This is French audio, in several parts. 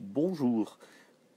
Bonjour.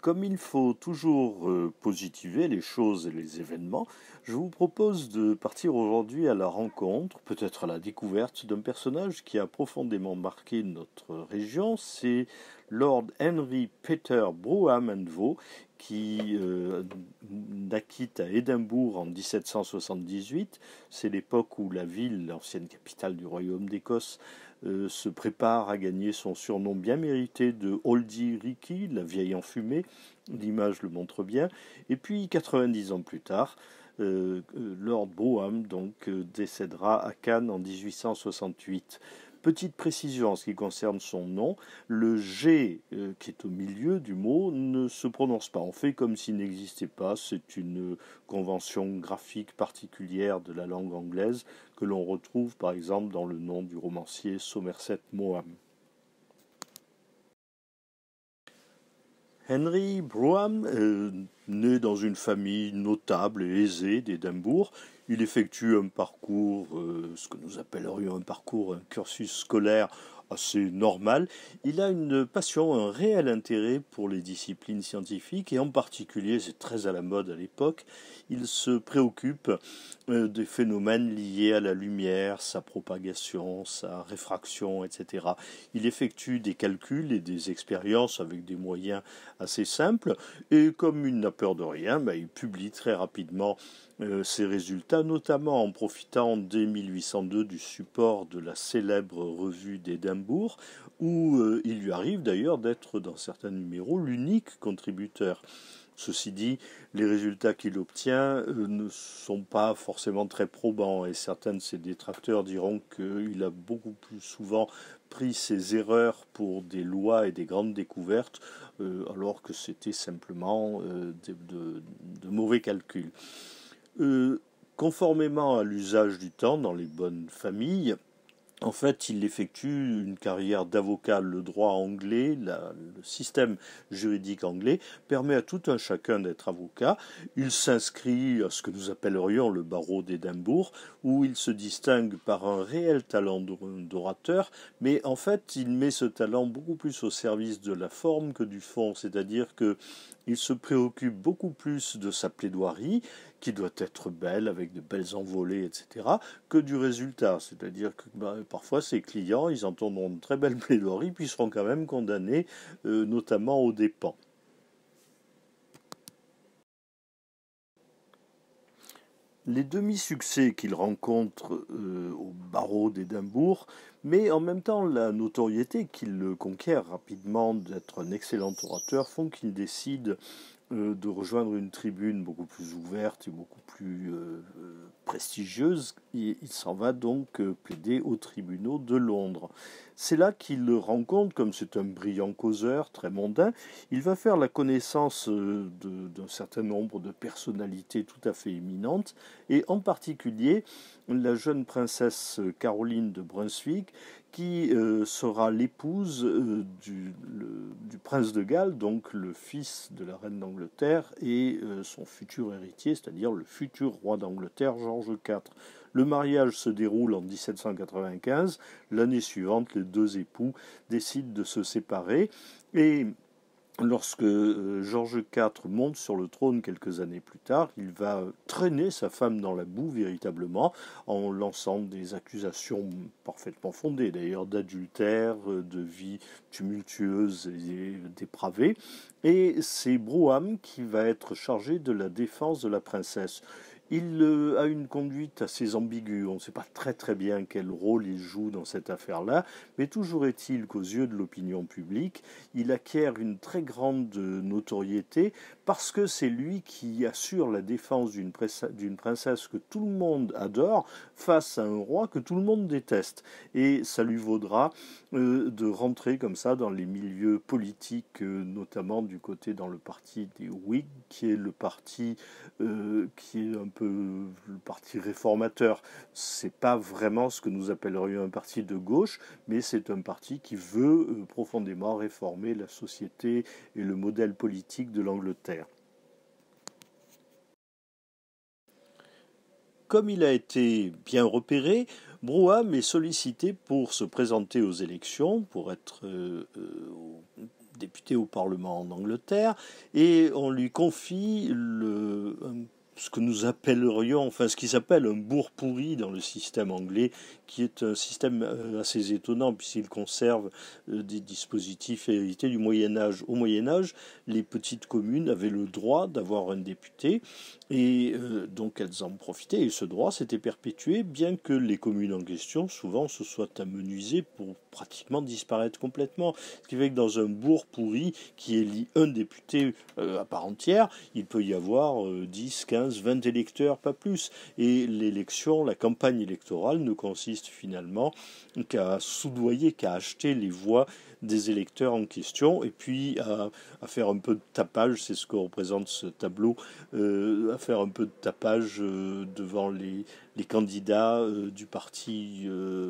Comme il faut toujours euh, positiver les choses et les événements, je vous propose de partir aujourd'hui à la rencontre, peut-être à la découverte d'un personnage qui a profondément marqué notre région. C'est Lord Henry Peter Brougham and qui euh, naquit à Édimbourg en 1778. C'est l'époque où la ville, l'ancienne capitale du royaume d'Écosse, euh, se prépare à gagner son surnom bien mérité de Oldie Ricky, la vieille enfumée, l'image le montre bien, et puis 90 ans plus tard, euh, euh, Lord Brougham donc décédera à Cannes en 1868. Petite précision en ce qui concerne son nom, le G euh, qui est au milieu du mot ne se prononce pas. On fait comme s'il n'existait pas. C'est une convention graphique particulière de la langue anglaise que l'on retrouve par exemple dans le nom du romancier Somerset Moham. Henry Brougham, naît euh, né dans une famille notable et aisée d'Édimbourg, il effectue un parcours, euh, ce que nous appellerions un parcours, un cursus scolaire assez normal, il a une passion, un réel intérêt pour les disciplines scientifiques et en particulier, c'est très à la mode à l'époque, il se préoccupe euh, des phénomènes liés à la lumière, sa propagation, sa réfraction, etc. Il effectue des calculs et des expériences avec des moyens assez simples et comme il n'a peur de rien, ben, il publie très rapidement euh, ses résultats, notamment en profitant dès 1802 du support de la célèbre revue des où euh, il lui arrive d'ailleurs d'être dans certains numéros l'unique contributeur. Ceci dit, les résultats qu'il obtient euh, ne sont pas forcément très probants et certains de ses détracteurs diront qu'il a beaucoup plus souvent pris ses erreurs pour des lois et des grandes découvertes euh, alors que c'était simplement de, mauvais calculs. conformément à l'usage du temps dans les bonnes familles, en fait, il effectue une carrière d'avocat. Le droit anglais, le système juridique anglais permet à tout un chacun d'être avocat. Il s'inscrit à ce que nous appellerions le barreau d'Édimbourg, où il se distingue par un réel talent d'orateur, mais en fait, il met ce talent beaucoup plus au service de la forme que du fond, c'est-à-dire que il se préoccupe beaucoup plus de sa plaidoirie, qui doit être belle, avec de belles envolées, etc., que du résultat. C'est-à-dire que bah, parfois, ses clients, ils entendront une très belle plaidoirie, puis seront quand même condamnés, euh, notamment aux dépens. les demi-succès qu'il rencontre euh, au barreau d'Édimbourg, mais en même temps la notoriété qu'il conquiert rapidement d'être un excellent orateur font qu'il décide euh, de rejoindre une tribune beaucoup plus ouverte et beaucoup plus euh, prestigieuse, il, s'en va donc euh, plaider aux tribunaux de Londres. C'est là qu'il le rencontre, comme c'est un brillant causeur, très mondain, il va faire la connaissance euh, d'un certain nombre de personnalités tout à fait éminentes, et en particulier la jeune princesse Caroline de Brunswick, qui euh, sera l'épouse du, prince de Galles, donc le fils de la reine d'Angleterre, et son futur héritier, c'est-à-dire le futur roi d'Angleterre, Jean le mariage se déroule en 1795. L'année suivante, les deux époux décident de se séparer et Lorsque euh, Georges IV monte sur le trône quelques années plus tard, il va traîner sa femme dans la boue véritablement en lançant des accusations parfaitement fondées d'ailleurs d'adultère, euh, de vie tumultueuse et dépravée. Et c'est Brougham qui va être chargé de la défense de la princesse. Il euh, a une conduite assez ambiguë, on ne sait pas très très bien quel rôle il joue dans cette affaire-là, mais toujours est-il qu'aux yeux de l'opinion publique, il acquiert une très grande euh, notoriété parce que c'est lui qui assure la défense d'une princesse que tout le monde adore face à un roi que tout le monde déteste. Et ça lui vaudra euh, de rentrer comme ça dans les milieux politiques, euh, notamment du côté dans le parti des Whigs, qui est le parti euh, qui est un peu le parti réformateur. C'est pas vraiment ce que nous appellerions un parti de gauche, mais c'est un parti qui veut profondément réformer la société et le modèle politique de l'Angleterre. comme il a été bien repéré, Brouham est sollicité pour se présenter aux élections, pour être euh, euh, député au Parlement en Angleterre, et on lui confie ce que nous appellerions, enfin ce qui s'appelle un bourg pourri dans le système anglais, qui est un système euh, assez étonnant puisqu'il conserve des dispositifs hérités du Moyen Âge. Au Moyen Âge, les petites communes avaient le droit d'avoir un député et euh, donc elles en profitaient et ce droit s'était perpétué, bien que les communes en question souvent se soient amenuisées pour pratiquement disparaître complètement. Ce qui fait que dans un bourg pourri qui élit un député euh, à part entière, il peut y avoir 10, 15, 20 électeurs, pas plus. Et l'élection, la campagne électorale ne consiste finalement qu'à soudoyer, qu'à acheter les voix des électeurs en question, et puis à, faire un peu de tapage, c'est ce que représente ce tableau, euh, à faire un peu de tapage euh, devant les, candidats euh, du parti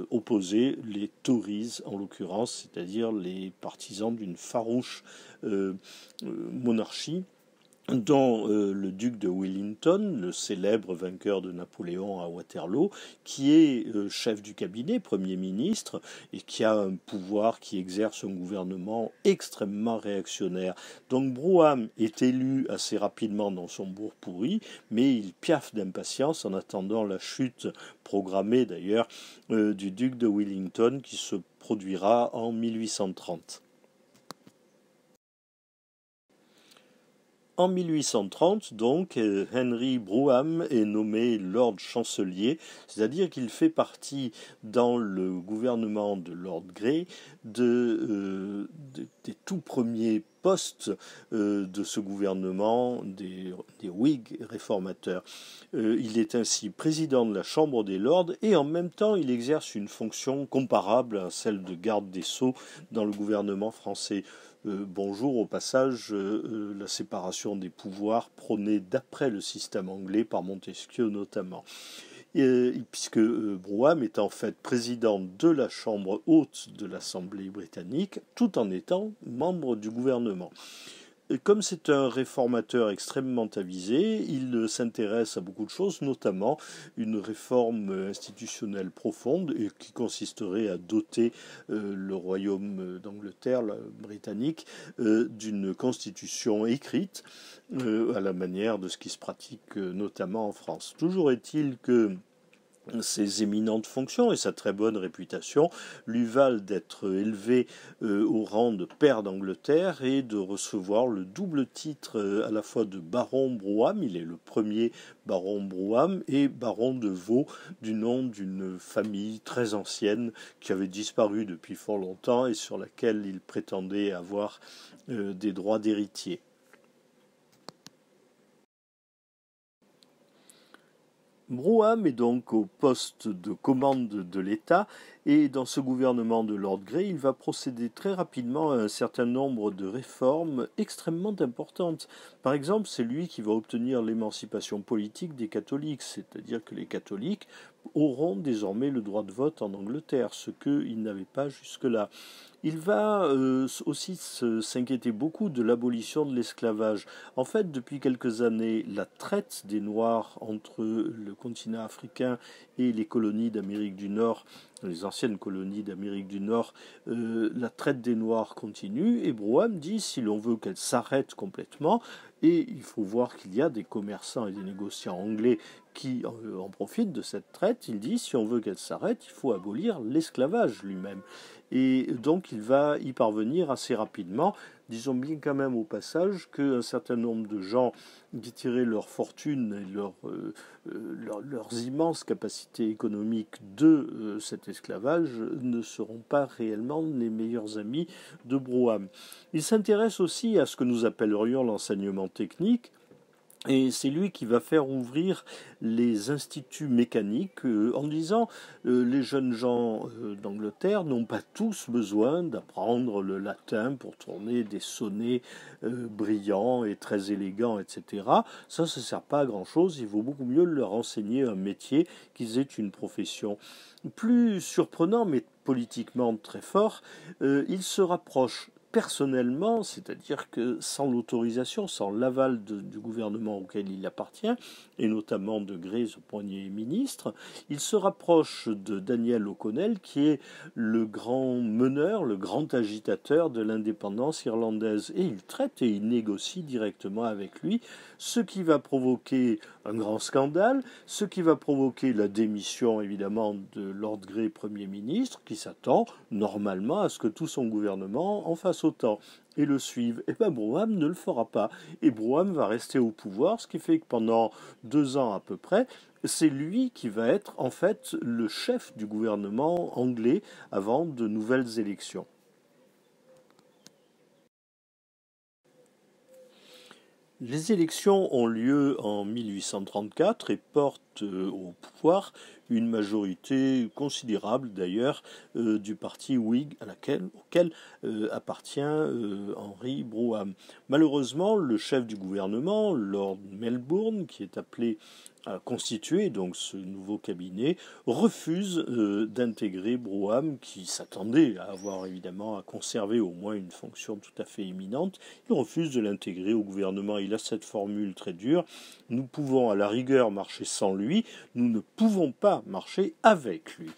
opposé, les Tories en l'occurrence, c'est-à-dire les partisans d'une farouche monarchie dont euh, le duc de Wellington, le célèbre vainqueur de Napoléon à Waterloo, qui est euh, chef du cabinet, Premier ministre, et qui a un pouvoir, qui exerce un gouvernement extrêmement réactionnaire. Donc Brougham est élu assez rapidement dans son bourg pourri, mais il piaffe d'impatience en attendant la chute programmée d'ailleurs euh, du duc de Wellington qui se produira en 1830. En 1830, donc, euh, Henry Brougham est nommé Lord Chancelier, c'est-à-dire qu'il fait partie dans le gouvernement de Lord Grey de, euh, des tout premiers postes euh, de ce gouvernement des, Whigs réformateurs. il est ainsi président de la Chambre des Lords et en même temps il exerce une fonction comparable à celle de garde des sceaux dans le gouvernement français. Euh, bonjour au passage, euh, euh, la séparation des pouvoirs prônée d'après le système anglais par Montesquieu notamment. puisque Brougham est en fait président de la Chambre haute de l'Assemblée britannique, tout en étant membre du gouvernement comme c'est un réformateur extrêmement avisé, il s'intéresse à beaucoup de choses, notamment une réforme institutionnelle profonde qui consisterait à doter euh, le royaume d'Angleterre, britannique, euh, d'une constitution écrite euh, à la manière de ce qui se pratique notamment en France. Toujours est-il que ses éminentes fonctions et sa très bonne réputation lui valent d'être élevé euh, au rang de pair d'Angleterre et de recevoir le double titre euh, à la fois de baron Brougham il est le premier baron Brougham et baron de Vaux, du nom d'une famille très ancienne qui avait disparu depuis fort longtemps et sur laquelle il prétendait avoir euh, des droits d'héritier. Brougham est donc au poste de commande de l'État et dans ce gouvernement de Lord Grey, il va procéder très rapidement à un certain nombre de réformes extrêmement importantes. Par exemple, c'est lui qui va obtenir l'émancipation politique des catholiques, c'est-à-dire que les catholiques auront désormais le droit de vote en Angleterre, ce qu'ils n'avaient pas jusque-là. Il va euh, aussi s'inquiéter beaucoup de l'abolition de l'esclavage. En fait, depuis quelques années, la traite des Noirs entre le continent africain et les colonies d'Amérique du Nord, les anciennes colonies d'Amérique du Nord, euh, la traite des Noirs continue. Et Brougham dit si l'on veut qu'elle s'arrête complètement, et il faut voir qu'il y a des commerçants et des négociants anglais qui euh, en profitent de cette traite, il dit si on veut qu'elle s'arrête, il faut abolir l'esclavage lui-même. Et donc il va y parvenir assez rapidement. Disons bien quand même au passage qu'un certain nombre de gens qui tiraient leur fortune et euh, euh, leurs immenses capacités économiques de euh, cet esclavage ne seront pas réellement les meilleurs amis de Brouham. Il s'intéresse aussi à ce que nous appellerions l'enseignement technique, et c'est lui qui va faire ouvrir les instituts mécaniques euh, en disant euh, les jeunes gens euh, d'Angleterre n'ont pas tous besoin d'apprendre le latin pour tourner des sonnets brillants et très élégants, etc. Ça, ça ne sert pas à grand-chose. Il vaut beaucoup mieux leur enseigner un métier qu'ils aient une profession. Plus surprenant, mais politiquement très fort, il se rapproche personnellement, c'est-à-dire que sans l'autorisation, sans l'aval du gouvernement auquel il appartient, et notamment de Grèce au premier ministre, il se rapproche de Daniel O'Connell, qui est le grand meneur, le grand agitateur de l'indépendance irlandaise. Et il traite et il négocie directement avec lui, ce qui va provoquer un grand scandale, ce qui va provoquer la démission évidemment de Lord Grey, Premier ministre, qui s'attend normalement à ce que tout son gouvernement en fasse autant et le suive. Et eh bien Brougham ne le fera pas. Et Brougham va rester au pouvoir, ce qui fait que pendant deux ans à peu près, c'est lui qui va être en fait le chef du gouvernement anglais avant de nouvelles élections. Les élections ont lieu en 1834 et portent euh, au pouvoir une majorité considérable d'ailleurs euh, du parti Whig à laquelle, auquel euh, appartient Henri Henry Brougham. Malheureusement, le chef du gouvernement, Lord Melbourne, qui est appelé a constitué donc ce nouveau cabinet refuse euh, d'intégrer Brouham qui s'attendait à avoir évidemment à conserver au moins une fonction tout à fait éminente. Il refuse de l'intégrer au gouvernement. Il a cette formule très dure nous pouvons à la rigueur marcher sans lui, nous ne pouvons pas marcher avec lui.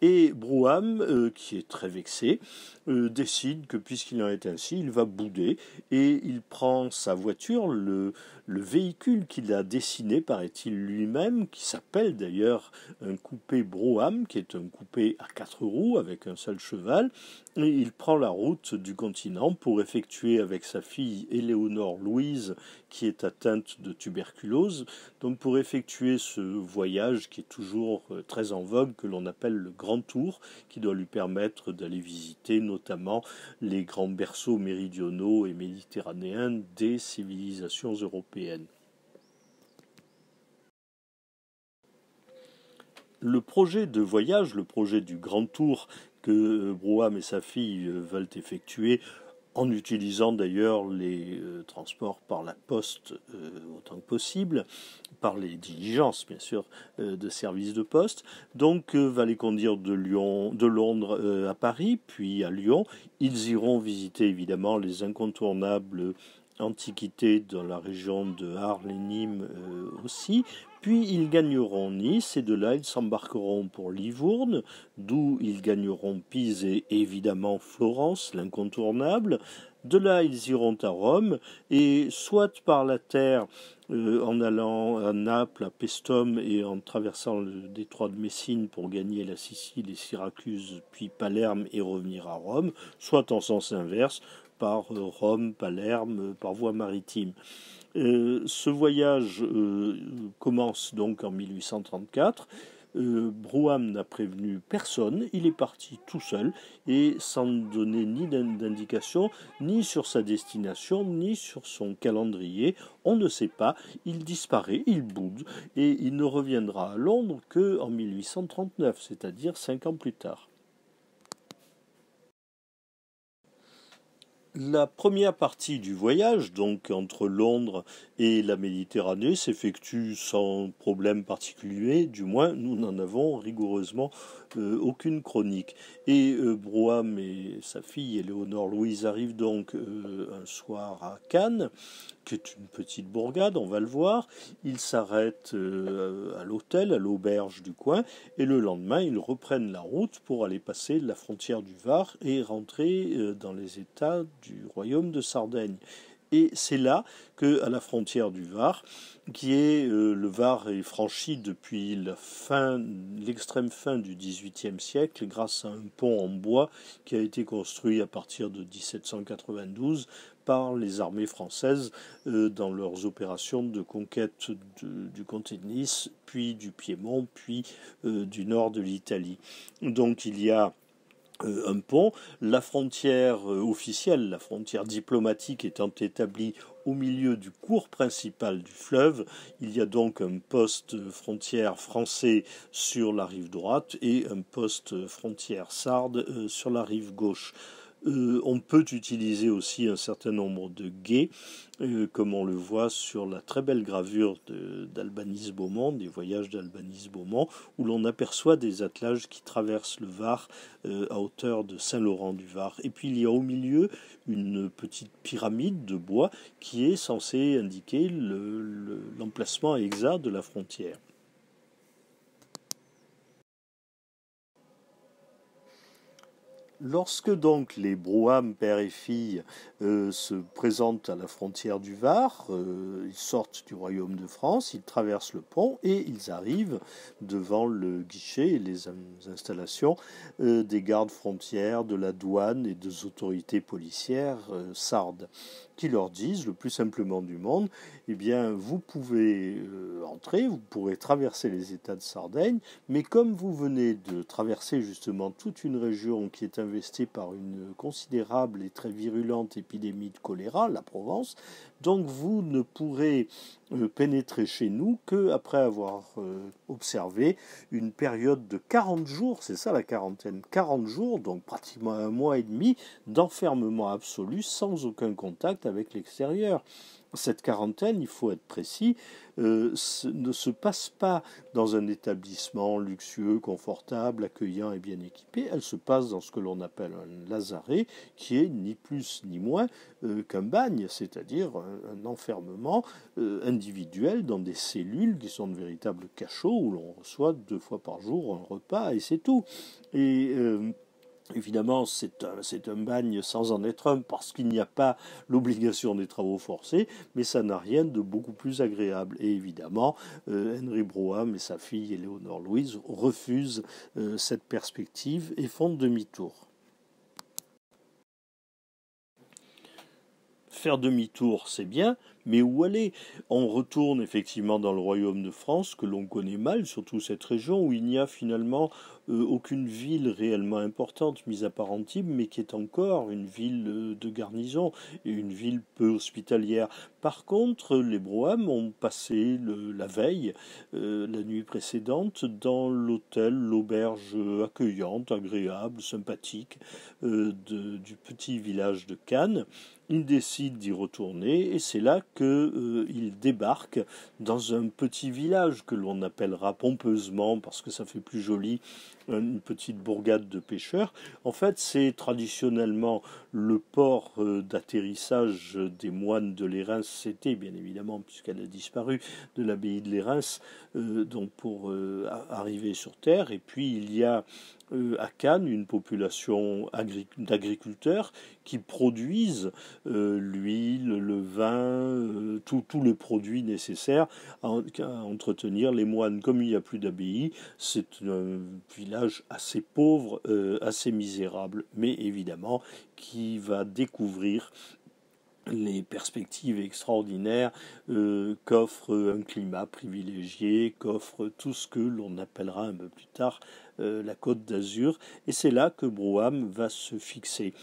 Et Brouham, euh, qui est très vexé, euh, décide que puisqu'il en est ainsi, il va bouder et il prend sa voiture, le, le véhicule qu'il a dessiné, paraît-il lui-même, qui s'appelle d'ailleurs un coupé Broham, qui est un coupé à quatre roues avec un seul cheval, il prend la route du continent pour effectuer avec sa fille Éléonore Louise, qui est atteinte de tuberculose, donc pour effectuer ce voyage qui est toujours euh, très en vogue, que l'on appelle le Grand Tour, qui doit lui permettre d'aller visiter notamment les grands berceaux méridionaux et méditerranéens des civilisations européennes. le projet de voyage, le projet du Grand Tour que euh, Brouham et sa fille euh, veulent effectuer en utilisant d'ailleurs les euh, transports par la poste autant que possible, par les diligences bien sûr de services de poste. Donc va les conduire de Lyon, de Londres à Paris, puis à Lyon. Ils iront visiter évidemment les incontournables antiquités dans la région de Arles et Nîmes aussi, puis ils gagneront Nice et de là ils s'embarqueront pour Livourne, d'où ils gagneront Pise et évidemment Florence, l'incontournable. De là ils iront à Rome et soit par la terre euh, en allant à Naples, à Pestum et en traversant le détroit de Messine pour gagner la Sicile et Syracuse, puis Palerme et revenir à Rome, soit en sens inverse par euh, Rome, Palerme, euh, par voie maritime. Euh, ce voyage euh, commence donc en 1834. Euh, Brouham n'a prévenu personne, il est parti tout seul et sans donner ni d'indication, ni sur sa destination, ni sur son calendrier, on ne sait pas, il disparaît, il boude et il ne reviendra à Londres qu'en 1839, c'est-à-dire cinq ans plus tard. La première partie du voyage, donc entre Londres et la Méditerranée, s'effectue sans problème particulier, du moins nous n'en avons rigoureusement euh, aucune chronique. Et euh, Broham et sa fille, Éléonore Louise, arrivent donc euh, un soir à Cannes, qui est une petite bourgade, on va le voir. Ils s'arrêtent à l'hôtel, à l'auberge du coin, et le lendemain, ils reprennent la route pour aller passer la frontière du Var et rentrer dans les États du royaume de Sardaigne. Et c'est là que, à la frontière du Var, qui est euh, le Var est franchi depuis l'extrême fin du XVIIIe siècle, grâce à un pont en bois qui a été construit à partir de 1792 par les armées françaises euh, dans leurs opérations de conquête du comté de Nice, puis du Piémont, puis euh, du nord de l'Italie. Donc il y a euh, un pont. La frontière euh, officielle, la frontière diplomatique étant établie au milieu du cours principal du fleuve, il y a donc un poste frontière français sur la rive droite et un poste frontière sarde euh, sur la rive gauche. Euh, on peut utiliser aussi un certain nombre de guets, euh, comme on le voit sur la très belle gravure d'Albanis Beaumont, des voyages d'Albanis Beaumont, où l'on aperçoit des attelages qui traversent le Var euh, à hauteur de Saint-Laurent-du-Var. Et puis il y a au milieu une petite pyramide de bois qui est censée indiquer l'emplacement exact de la frontière. Lorsque donc les Brouham, père et fille, euh, se présentent à la frontière du Var, euh, ils sortent du royaume de France, ils traversent le pont et ils arrivent devant le guichet et les installations euh, des gardes frontières, de la douane et des autorités policières sardes qui leur disent le plus simplement du monde, eh bien vous pouvez euh, entrer, vous pourrez traverser les États de Sardaigne, mais comme vous venez de traverser justement toute une région qui est investie par une considérable et très virulente épidémie de choléra, la Provence, donc vous ne pourrez euh, pénétrer chez nous que après avoir euh, observé une période de 40 jours, c'est ça la quarantaine, 40 jours, donc pratiquement un mois et demi d'enfermement absolu sans aucun contact avec l'extérieur cette quarantaine, il faut être précis, euh, ne se passe pas dans un établissement luxueux, confortable, accueillant et bien équipé. Elle se passe dans ce que l'on appelle un lazaret, qui est ni plus ni moins euh, qu'un bagne, c'est-à-dire un, enfermement euh, individuel dans des cellules qui sont de véritables cachots où l'on reçoit deux fois par jour un repas et c'est tout. Et Évidemment, c'est un, bagne sans en être un parce qu'il n'y a pas l'obligation des travaux forcés, mais ça n'a rien de beaucoup plus agréable. Et évidemment, euh, Henry Brougham et sa fille Éléonore Louise refusent euh, cette perspective et font demi-tour. Faire demi-tour, c'est bien, mais où aller On retourne effectivement dans le royaume de France que l'on connaît mal, surtout cette région où il n'y a finalement euh, aucune ville réellement importante, mise à part Antibes, mais qui est encore une ville euh, de garnison et une ville peu hospitalière. Par contre, les Brohams ont passé la veille, euh, la nuit précédente, dans l'hôtel, l'auberge accueillante, agréable, sympathique du petit village de Cannes il décide d'y retourner et c'est là qu'il euh, il débarque dans un petit village que l'on appellera pompeusement parce que ça fait plus joli une petite bourgade de pêcheurs. En fait, c'est traditionnellement le port euh, d'atterrissage des moines de l'Érins. C'était bien évidemment, puisqu'elle a disparu, de l'abbaye de l'Érins, euh, donc pour arriver sur terre. Et puis il y a à Cannes une population d'agriculteurs qui produisent euh, l'huile, le vin, euh, tous les produits nécessaires à, entretenir les moines. Comme il n'y a plus d'abbaye, c'est un village assez pauvre, euh, assez misérable, mais évidemment qui va découvrir les perspectives extraordinaires qu'offre un climat privilégié, qu'offre tout ce que l'on appellera un peu plus tard la Côte d'Azur. Et c'est là que Brouham va se fixer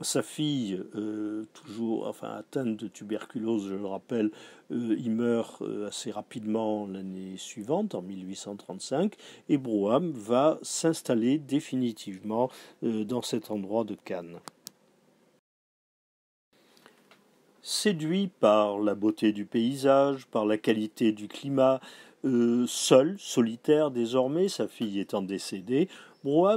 sa fille, euh, toujours enfin, atteinte de tuberculose, je le rappelle, y euh, meurt euh, assez rapidement l'année suivante, en 1835, et Brougham va s'installer définitivement dans cet endroit de Cannes. Séduit par la beauté du paysage, par la qualité du climat, seul, solitaire désormais, sa fille étant décédée,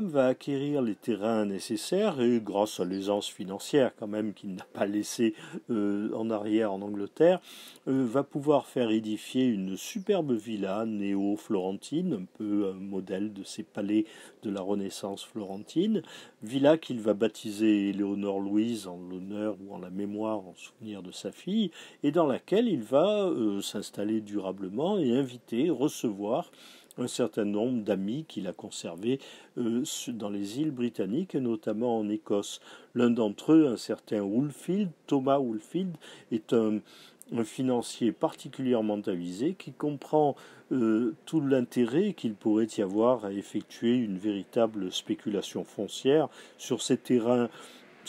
va acquérir les terrains nécessaires et grâce à l'aisance financière quand même qu'il n'a pas laissé euh, en arrière en Angleterre, euh, va pouvoir faire édifier une superbe villa néo-florentine, un peu un modèle de ces palais de la Renaissance florentine, villa qu'il va baptiser Éléonore Louise en l'honneur ou en la mémoire, en souvenir de sa fille, et dans laquelle il va euh, s'installer durablement et inviter, recevoir un certain nombre d'amis qu'il a conservés euh, dans les îles britanniques et notamment en Écosse. L'un d'entre eux, un certain Woolfield, Thomas Woolfield, est un, financier particulièrement avisé qui comprend euh, tout l'intérêt qu'il pourrait y avoir à effectuer une véritable spéculation foncière sur ces terrains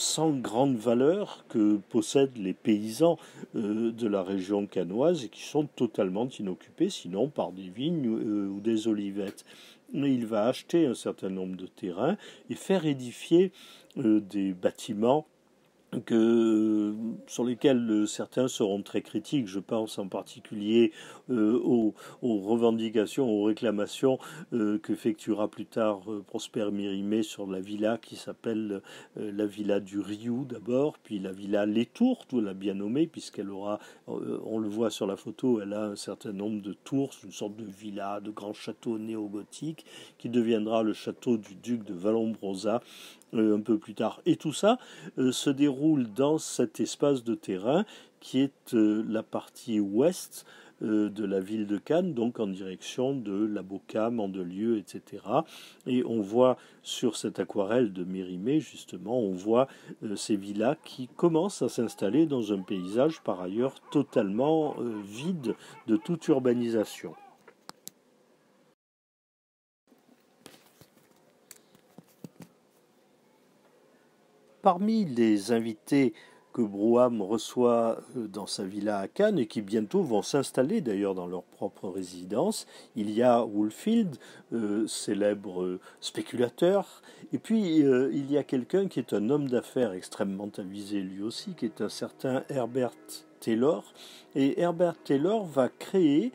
sans grande valeur que possèdent les paysans euh, de la région canoise et qui sont totalement inoccupés sinon par des vignes euh, ou des olivettes. il va acheter un certain nombre de terrains et faire édifier euh, des bâtiments euh, sur lesquels euh, certains seront très critiques. Je pense en particulier euh, aux, revendications, aux réclamations qu'effectuera plus tard Prosper Mérimée sur la villa qui s'appelle la villa du Riou d'abord, puis la villa Les Tours, tout l'a bien nommée, puisqu'elle aura, on le voit sur la photo, elle a un certain nombre de tours, une sorte de villa, de grand château néo-gothique qui deviendra le château du duc de Vallombrosa, euh, un peu plus tard. Et tout ça euh, se déroule dans cet espace de terrain qui est euh, la partie ouest de la ville de Cannes, donc en direction de la Bocca, Mandelieu, etc. Et on voit sur cette aquarelle de Mérimée, justement, on voit ces villas qui commencent à s'installer dans un paysage par ailleurs totalement vide de toute urbanisation. Parmi les invités que Brouham reçoit euh, dans sa villa à Cannes et qui bientôt vont s'installer d'ailleurs dans leur propre résidence. Il y a Woolfield, euh, célèbre euh, spéculateur, et puis il y a quelqu'un qui est un homme d'affaires extrêmement avisé lui aussi, qui est un certain Herbert Taylor. Et Herbert Taylor va créer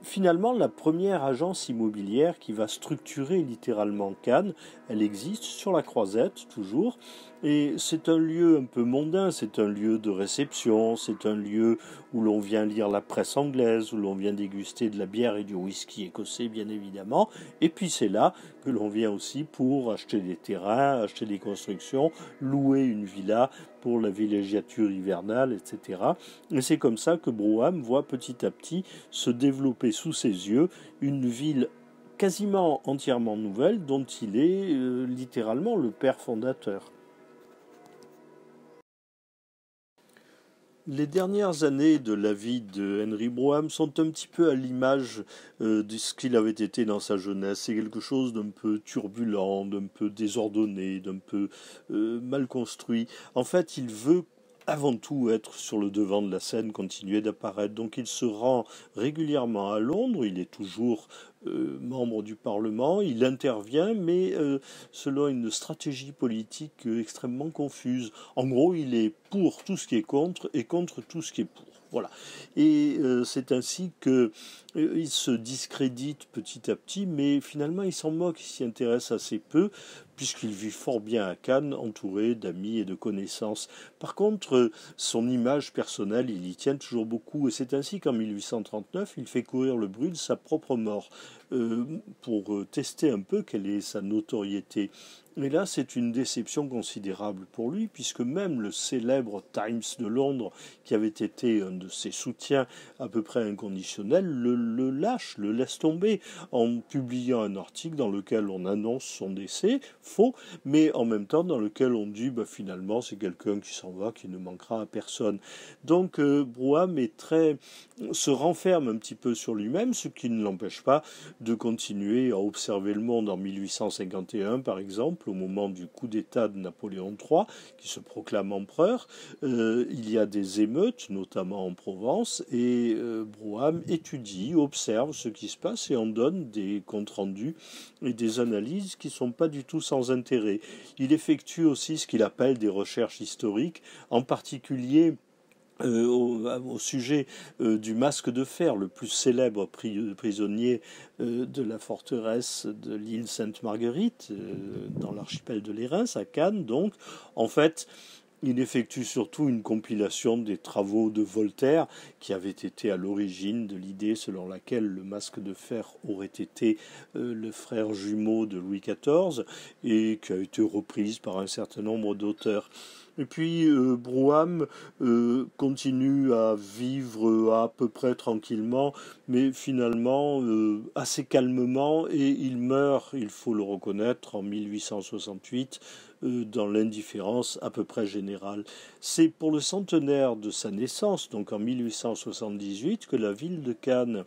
finalement la première agence immobilière qui va structurer littéralement Cannes. Elle existe sur la Croisette toujours et c'est un lieu un peu mondain, c'est un lieu de réception, c'est un lieu où l'on vient lire la presse anglaise, où l'on vient déguster de la bière et du whisky écossais, bien évidemment. Et puis c'est là que l'on vient aussi pour acheter des terrains, acheter des constructions, louer une villa pour la villégiature hivernale, etc. Et c'est comme ça que Brougham voit petit à petit se développer sous ses yeux une ville quasiment entièrement nouvelle dont il est euh, littéralement le père fondateur. Les dernières années de la vie de Henry Brougham sont un petit peu à l'image euh, de ce qu'il avait été dans sa jeunesse. C'est quelque chose d'un peu turbulent, d'un peu désordonné, d'un peu euh, mal construit. En fait, il veut avant tout être sur le devant de la scène, continuer d'apparaître. Donc il se rend régulièrement à Londres, il est toujours euh, membre du Parlement, il intervient, mais euh, selon une stratégie politique euh, extrêmement confuse. En gros, il est pour tout ce qui est contre et contre tout ce qui est pour. Voilà. Et c'est ainsi que euh, il se discrédite petit à petit, mais finalement il s'en moque, il s'y intéresse assez peu, puisqu'il vit fort bien à Cannes, entouré d'amis et de connaissances. Par contre, euh, son image personnelle, il y tient toujours beaucoup, et c'est ainsi qu'en 1839, il fait courir le bruit de sa propre mort, euh, pour tester un peu quelle est sa notoriété. Mais là, c'est une déception considérable pour lui, puisque même le célèbre Times de Londres, qui avait été un de ses soutiens à peu près inconditionnels le lâche, le laisse tomber en publiant un article dans lequel on annonce son décès, faux, mais en même temps dans lequel on dit bah, finalement c'est quelqu'un qui s'en va, qui ne manquera à personne. Donc euh, Brouham se renferme un petit peu sur lui-même, ce qui ne l'empêche pas de continuer à observer le monde en 1851 par exemple, au moment du coup d'État de Napoléon III, qui se proclame empereur. Euh, il y a des émeutes, notamment en Provence, et euh, Brouham étudie observe ce qui se passe et en donne des comptes rendus et des analyses qui ne sont pas du tout sans intérêt. Il effectue aussi ce qu'il appelle des recherches historiques, en particulier euh, au, sujet euh, du masque de fer, le plus célèbre prisonnier euh, de la forteresse de l'île Sainte-Marguerite, dans l'archipel de l'Érins, à Cannes, donc, en fait, il effectue surtout une compilation des travaux de Voltaire, qui avait été à l'origine de l'idée selon laquelle le masque de fer aurait été euh, le frère jumeau de Louis XIV, et qui a été reprise par un certain nombre d'auteurs. Et puis euh, Brougham euh, continue à vivre à peu près tranquillement, mais finalement assez calmement, et il meurt, il faut le reconnaître, en 1868 euh, dans l'indifférence à peu près générale. C'est pour le centenaire de sa naissance, donc en 1878, que la ville de Cannes,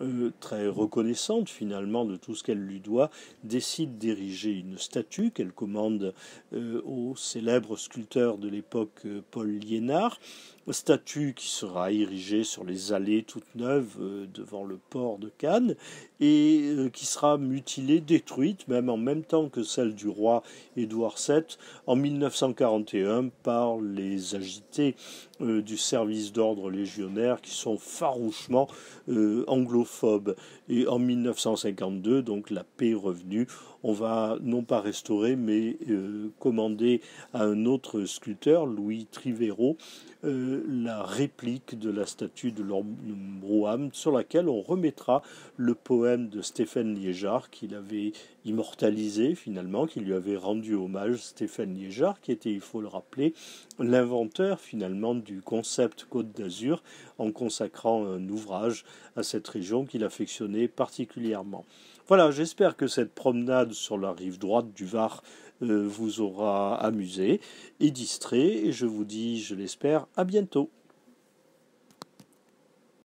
euh, très reconnaissante finalement de tout ce qu'elle lui doit, décide d'ériger une statue qu'elle commande euh, au célèbre sculpteur de l'époque Paul Liénard, statue qui sera érigée sur les allées toutes neuves euh, devant le port de Cannes et euh, qui sera mutilée, détruite, même en même temps que celle du roi Édouard VII en 1941 par les agités euh, du service d'ordre légionnaire qui sont farouchement euh, anglophobes. Et en 1952, donc la paix revenue, on va non pas restaurer, mais euh, commander à un autre sculpteur, Louis Trivero, la réplique de la statue de Lord Brougham sur laquelle on remettra le poème de Stéphane Liégeard qu'il avait immortalisé finalement, qui lui avait rendu hommage Stéphane Liégeard, qui était, il faut le rappeler, l'inventeur finalement du concept Côte d'Azur, en consacrant un ouvrage à cette région qu'il affectionnait particulièrement. Voilà, j'espère que cette promenade sur la rive droite du Var euh, vous aura amusé et distrait, et je vous dis, je l'espère, à bientôt.